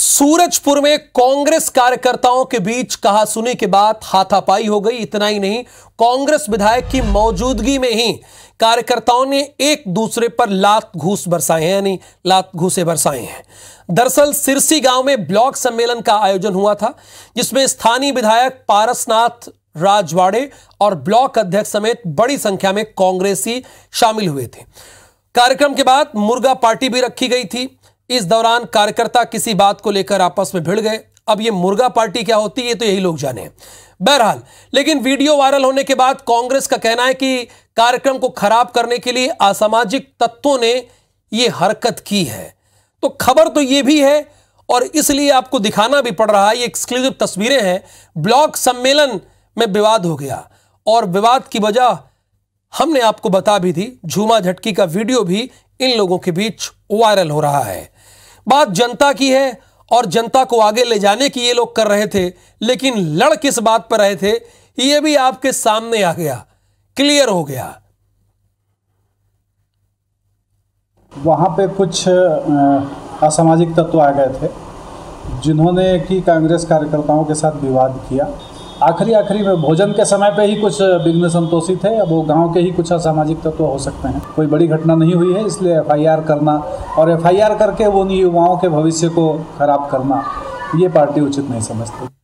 सूरजपुर में कांग्रेस कार्यकर्ताओं के बीच कहा सुनी के बाद हाथापाई हो गई इतना ही नहीं कांग्रेस विधायक की मौजूदगी में ही कार्यकर्ताओं ने एक दूसरे पर लात घूस बरसाए हैं यानी लात घूसे बरसाए हैं दरअसल सिरसी गांव में ब्लॉक सम्मेलन का आयोजन हुआ था जिसमें स्थानीय विधायक पारसनाथ राजवाड़े और ब्लॉक अध्यक्ष समेत बड़ी संख्या में कांग्रेसी शामिल हुए थे कार्यक्रम के बाद मुर्गा पार्टी भी रखी गई थी इस दौरान कार्यकर्ता किसी बात को लेकर आपस में भिड़ गए अब ये मुर्गा पार्टी क्या होती है तो यही लोग जाने बहरहाल लेकिन वीडियो वायरल होने के बाद कांग्रेस का कहना है कि कार्यक्रम को खराब करने के लिए असामाजिक तत्वों ने यह हरकत की है तो खबर तो यह भी है और इसलिए आपको दिखाना भी पड़ रहा है ये एक्सक्लूसिव तस्वीरें हैं ब्लॉक सम्मेलन में विवाद हो गया और विवाद की वजह हमने आपको बता भी दी झूमा झटकी का वीडियो भी इन लोगों के बीच वायरल हो रहा है बात जनता की है और जनता को आगे ले जाने की ये लोग कर रहे थे लेकिन लड़ किस बात पर रहे थे ये भी आपके सामने आ गया क्लियर हो गया वहां पे कुछ असामाजिक तत्व आ गए थे जिन्होंने कि कांग्रेस कार्यकर्ताओं के साथ विवाद किया आखिरी आखिरी में भोजन के समय पे ही कुछ विघ्न संतोषी थे अब वो गांव के ही कुछ असामाजिक तत्व तो हो सकते हैं कोई बड़ी घटना नहीं हुई है इसलिए एफ करना और एफ करके उन युवाओं के भविष्य को खराब करना ये पार्टी उचित नहीं समझती